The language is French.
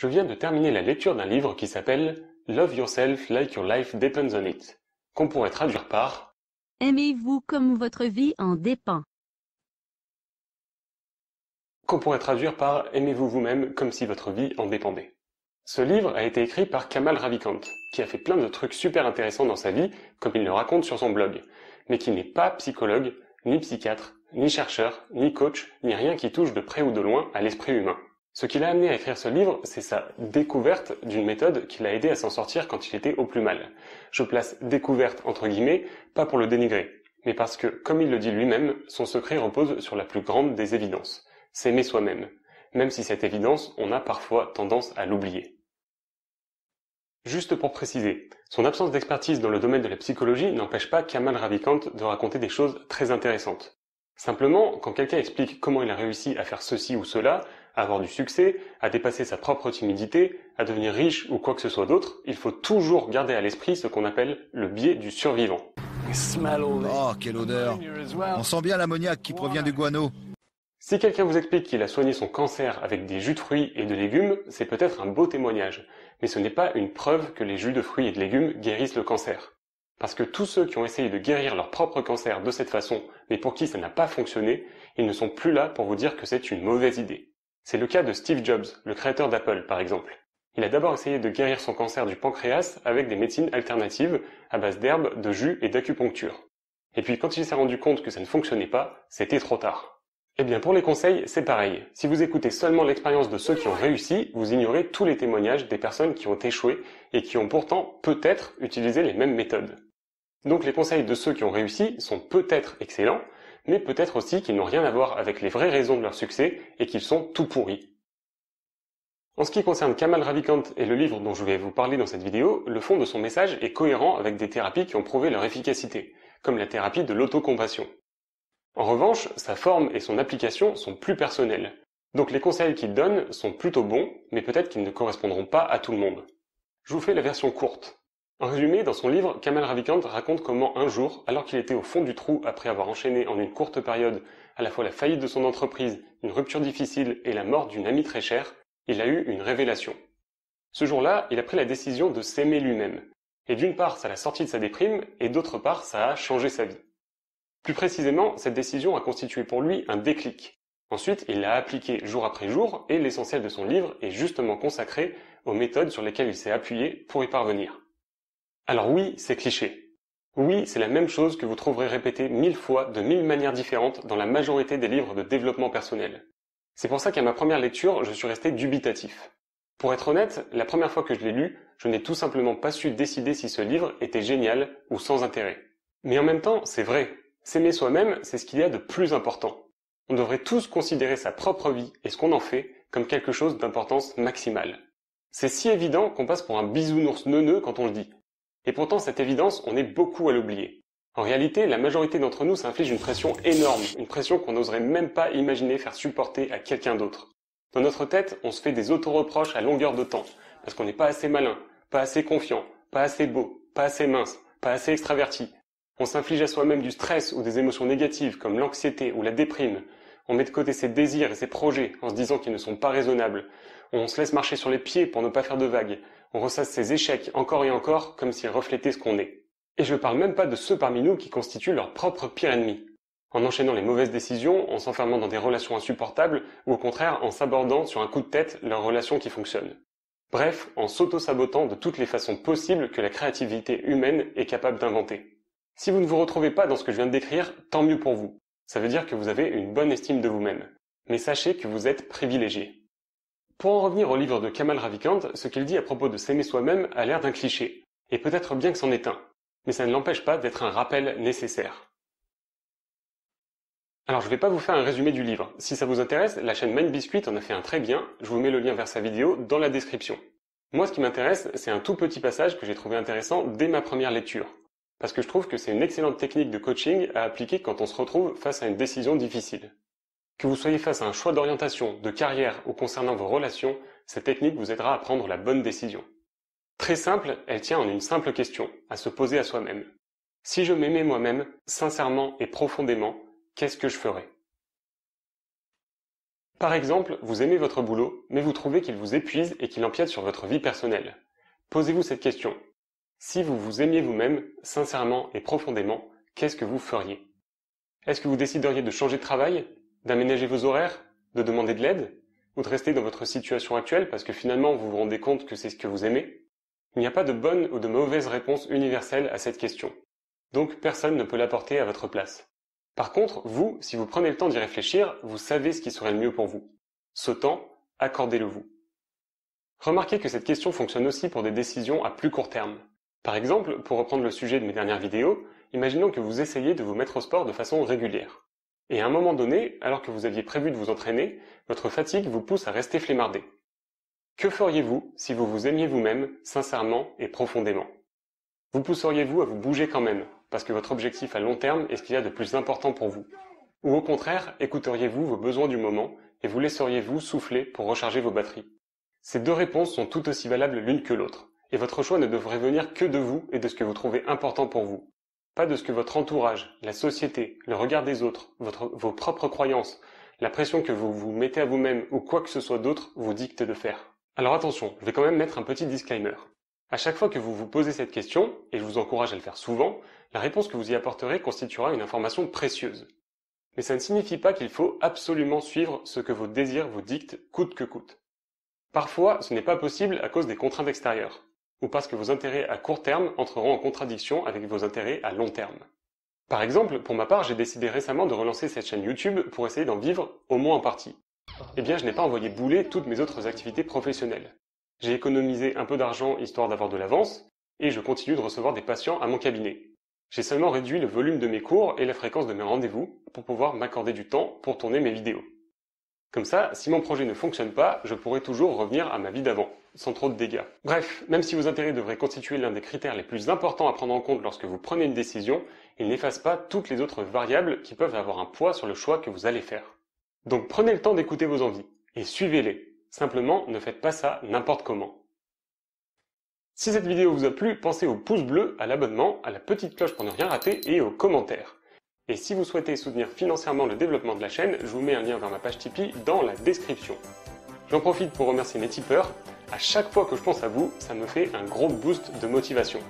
Je viens de terminer la lecture d'un livre qui s'appelle Love Yourself Like Your Life Depends on It, qu'on pourrait traduire par Aimez-vous comme votre vie en dépend. Qu'on pourrait traduire par Aimez-vous vous-même comme si votre vie en dépendait. Ce livre a été écrit par Kamal Ravikant, qui a fait plein de trucs super intéressants dans sa vie, comme il le raconte sur son blog, mais qui n'est pas psychologue, ni psychiatre, ni chercheur, ni coach, ni rien qui touche de près ou de loin à l'esprit humain. Ce qui l'a amené à écrire ce livre, c'est sa découverte d'une méthode qui l'a aidé à s'en sortir quand il était au plus mal. Je place découverte entre guillemets, pas pour le dénigrer, mais parce que, comme il le dit lui-même, son secret repose sur la plus grande des évidences, s'aimer soi-même, même si cette évidence, on a parfois tendance à l'oublier. Juste pour préciser, son absence d'expertise dans le domaine de la psychologie n'empêche pas Kamal Ravikant de raconter des choses très intéressantes. Simplement, quand quelqu'un explique comment il a réussi à faire ceci ou cela, avoir du succès, à dépasser sa propre timidité, à devenir riche ou quoi que ce soit d'autre, il faut toujours garder à l'esprit ce qu'on appelle le biais du survivant. Oh, quelle odeur On sent bien l'ammoniaque qui provient du guano. Si quelqu'un vous explique qu'il a soigné son cancer avec des jus de fruits et de légumes, c'est peut-être un beau témoignage, mais ce n'est pas une preuve que les jus de fruits et de légumes guérissent le cancer. Parce que tous ceux qui ont essayé de guérir leur propre cancer de cette façon, mais pour qui ça n'a pas fonctionné, ils ne sont plus là pour vous dire que c'est une mauvaise idée. C'est le cas de Steve Jobs, le créateur d'Apple par exemple. Il a d'abord essayé de guérir son cancer du pancréas avec des médecines alternatives à base d'herbes, de jus et d'acupuncture. Et puis quand il s'est rendu compte que ça ne fonctionnait pas, c'était trop tard. Eh bien pour les conseils, c'est pareil. Si vous écoutez seulement l'expérience de ceux qui ont réussi, vous ignorez tous les témoignages des personnes qui ont échoué et qui ont pourtant peut-être utilisé les mêmes méthodes. Donc les conseils de ceux qui ont réussi sont peut-être excellents, mais peut-être aussi qu'ils n'ont rien à voir avec les vraies raisons de leur succès et qu'ils sont tout pourris. En ce qui concerne Kamal Ravikant et le livre dont je vais vous parler dans cette vidéo, le fond de son message est cohérent avec des thérapies qui ont prouvé leur efficacité, comme la thérapie de l'autocompassion. En revanche, sa forme et son application sont plus personnelles, donc les conseils qu'il donne sont plutôt bons, mais peut-être qu'ils ne correspondront pas à tout le monde. Je vous fais la version courte. En résumé, dans son livre, Kamal Ravikant raconte comment un jour, alors qu'il était au fond du trou après avoir enchaîné en une courte période à la fois la faillite de son entreprise, une rupture difficile et la mort d'une amie très chère, il a eu une révélation. Ce jour-là, il a pris la décision de s'aimer lui-même. Et d'une part, ça l'a sorti de sa déprime, et d'autre part, ça a changé sa vie. Plus précisément, cette décision a constitué pour lui un déclic. Ensuite, il l'a appliqué jour après jour, et l'essentiel de son livre est justement consacré aux méthodes sur lesquelles il s'est appuyé pour y parvenir. Alors oui, c'est cliché. Oui, c'est la même chose que vous trouverez répétée mille fois de mille manières différentes dans la majorité des livres de développement personnel. C'est pour ça qu'à ma première lecture, je suis resté dubitatif. Pour être honnête, la première fois que je l'ai lu, je n'ai tout simplement pas su décider si ce livre était génial ou sans intérêt. Mais en même temps, c'est vrai. S'aimer soi-même, c'est ce qu'il y a de plus important. On devrait tous considérer sa propre vie et ce qu'on en fait comme quelque chose d'importance maximale. C'est si évident qu'on passe pour un bisounours neuneux quand on le dit, et pourtant, cette évidence, on est beaucoup à l'oublier. En réalité, la majorité d'entre nous s'inflige une pression énorme, une pression qu'on n'oserait même pas imaginer faire supporter à quelqu'un d'autre. Dans notre tête, on se fait des auto-reproches à longueur de temps, parce qu'on n'est pas assez malin, pas assez confiant, pas assez beau, pas assez mince, pas assez extraverti. On s'inflige à soi-même du stress ou des émotions négatives comme l'anxiété ou la déprime. On met de côté ses désirs et ses projets en se disant qu'ils ne sont pas raisonnables. On se laisse marcher sur les pieds pour ne pas faire de vagues on ressasse ses échecs encore et encore comme s'ils reflétaient ce qu'on est. Et je ne parle même pas de ceux parmi nous qui constituent leur propre pire ennemi. En enchaînant les mauvaises décisions, en s'enfermant dans des relations insupportables, ou au contraire en s'abordant sur un coup de tête leurs relations qui fonctionnent. Bref, en s'auto-sabotant de toutes les façons possibles que la créativité humaine est capable d'inventer. Si vous ne vous retrouvez pas dans ce que je viens de décrire, tant mieux pour vous. Ça veut dire que vous avez une bonne estime de vous-même. Mais sachez que vous êtes privilégié. Pour en revenir au livre de Kamal Ravikant, ce qu'il dit à propos de s'aimer soi-même a l'air d'un cliché, et peut-être bien que c'en est un, mais ça ne l'empêche pas d'être un rappel nécessaire. Alors je vais pas vous faire un résumé du livre. Si ça vous intéresse, la chaîne Mind Biscuit en a fait un très bien, je vous mets le lien vers sa vidéo dans la description. Moi ce qui m'intéresse, c'est un tout petit passage que j'ai trouvé intéressant dès ma première lecture. Parce que je trouve que c'est une excellente technique de coaching à appliquer quand on se retrouve face à une décision difficile. Que vous soyez face à un choix d'orientation, de carrière ou concernant vos relations, cette technique vous aidera à prendre la bonne décision. Très simple, elle tient en une simple question, à se poser à soi-même. Si je m'aimais moi-même, sincèrement et profondément, qu'est-ce que je ferais Par exemple, vous aimez votre boulot, mais vous trouvez qu'il vous épuise et qu'il empiète sur votre vie personnelle. Posez-vous cette question. Si vous vous aimiez vous-même, sincèrement et profondément, qu'est-ce que vous feriez Est-ce que vous décideriez de changer de travail d'aménager vos horaires, de demander de l'aide, ou de rester dans votre situation actuelle parce que finalement vous vous rendez compte que c'est ce que vous aimez, il n'y a pas de bonne ou de mauvaise réponse universelle à cette question. Donc personne ne peut l'apporter à votre place. Par contre, vous, si vous prenez le temps d'y réfléchir, vous savez ce qui serait le mieux pour vous. Ce temps, accordez-le vous. Remarquez que cette question fonctionne aussi pour des décisions à plus court terme. Par exemple, pour reprendre le sujet de mes dernières vidéos, imaginons que vous essayez de vous mettre au sport de façon régulière. Et à un moment donné, alors que vous aviez prévu de vous entraîner, votre fatigue vous pousse à rester flémardé. Que feriez-vous si vous vous aimiez vous-même, sincèrement et profondément Vous pousseriez-vous à vous bouger quand même, parce que votre objectif à long terme est ce qu'il y a de plus important pour vous Ou au contraire, écouteriez-vous vos besoins du moment et vous laisseriez-vous souffler pour recharger vos batteries Ces deux réponses sont tout aussi valables l'une que l'autre, et votre choix ne devrait venir que de vous et de ce que vous trouvez important pour vous pas de ce que votre entourage, la société, le regard des autres, vos propres croyances, la pression que vous vous mettez à vous-même ou quoi que ce soit d'autre vous dicte de faire. Alors attention, je vais quand même mettre un petit disclaimer. À chaque fois que vous vous posez cette question, et je vous encourage à le faire souvent, la réponse que vous y apporterez constituera une information précieuse. Mais ça ne signifie pas qu'il faut absolument suivre ce que vos désirs vous dictent coûte que coûte. Parfois, ce n'est pas possible à cause des contraintes extérieures ou parce que vos intérêts à court terme entreront en contradiction avec vos intérêts à long terme. Par exemple, pour ma part, j'ai décidé récemment de relancer cette chaîne YouTube pour essayer d'en vivre au moins en partie. Eh bien, je n'ai pas envoyé bouler toutes mes autres activités professionnelles. J'ai économisé un peu d'argent histoire d'avoir de l'avance, et je continue de recevoir des patients à mon cabinet. J'ai seulement réduit le volume de mes cours et la fréquence de mes rendez-vous pour pouvoir m'accorder du temps pour tourner mes vidéos. Comme ça, si mon projet ne fonctionne pas, je pourrai toujours revenir à ma vie d'avant, sans trop de dégâts. Bref, même si vos intérêts devraient constituer l'un des critères les plus importants à prendre en compte lorsque vous prenez une décision, ils n'effacent pas toutes les autres variables qui peuvent avoir un poids sur le choix que vous allez faire. Donc prenez le temps d'écouter vos envies, et suivez-les. Simplement, ne faites pas ça n'importe comment. Si cette vidéo vous a plu, pensez au pouce bleu, à l'abonnement, à la petite cloche pour ne rien rater et aux commentaires. Et si vous souhaitez soutenir financièrement le développement de la chaîne, je vous mets un lien vers ma page Tipeee dans la description. J'en profite pour remercier mes tipeurs. À chaque fois que je pense à vous, ça me fait un gros boost de motivation.